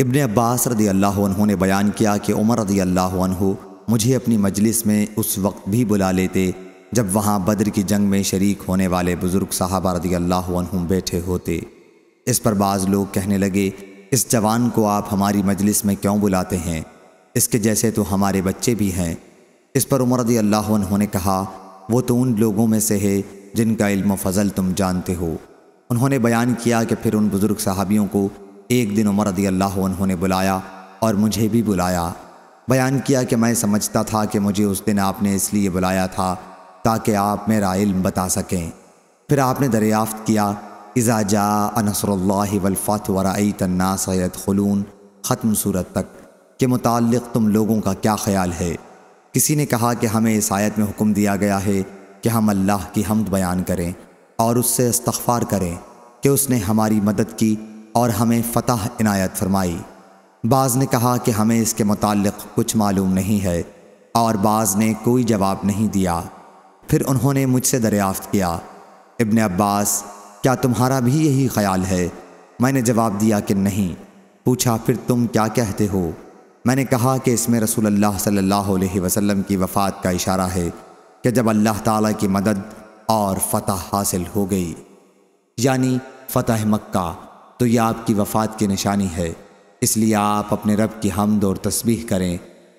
इबन अब्बास रदी अल्लाह ने बयान किया कि उमर रदी अल्लाह मुझे अपनी मजलिस में उस वक्त भी बुला लेते जब वहाँ बद्र की जंग में शरीक होने वाले बुज़ुर्ग साहबा रदी अल्लाह बैठे होते इस पर बाज़ लोग कहने लगे इस जवान को आप हमारी मजलिस में क्यों बुलाते हैं इसके जैसे तो हमारे बच्चे भी हैं इस पर उमर रदी अल्लाह ने कहा वो तो उन लोगों में से है जिनका इल्म फजल तुम जानते हो उन्होंने बयान किया कि फिर उन बुज़ुर्ग साहबियों को एक दिन उमर रदी अल्लाह उन्होंने बुलाया और मुझे भी बुलाया बयान किया कि मैं समझता था कि मुझे उस दिन आपने इसलिए बुलाया था ताकि आप मेरा इल्म बता सकें फिर आपने दरियाफ़त किया इज़ा जा अनसरल्ला वलफ़त वराई तन्ना सैद खलून ख़त्म सूरत तक के मुतल तुम लोगों का क्या ख्याल है किसी ने कहा कि हमें इस आयत में हुक्म दिया गया है कि हम अल्लाह की हमद बयान करें और उससे इस्तफ़ार करें कि उसने हमारी मदद की और हमें फ़तह इनायत फरमाई बाज़ ने कहा कि हमें इसके मुतक़ कुछ मालूम नहीं है और बाज़ ने कोई जवाब नहीं दिया फिर उन्होंने मुझसे दरियाफ्त किया इबन अब्बास क्या तुम्हारा भी यही ख्याल है मैंने जवाब दिया कि नहीं पूछा फिर तुम क्या कहते हो मैंने कहा कि इसमें रसूल अल्लाह सल्लल्लाहु अलैहि वसल्लम की वफ़ात का इशारा है कि जब अल्लाह ताला की मदद और फतह हासिल हो गई यानी फ़तह मक्का तो यह आपकी वफ़ात की निशानी है इसलिए आप अपने रब की हमद और तस्बीह करें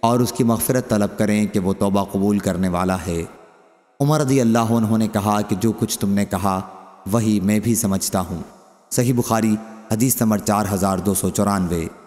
और उसकी मगफरत तलब करें कि वो तोबा कबूल करने वाला है उमर रदी अल्लाह उन्होंने कहा कि जो कुछ तुमने कहा वही मैं भी समझता हूँ सही बुखारी हदीस नंबर चार हज़ार दो सौ चौरानवे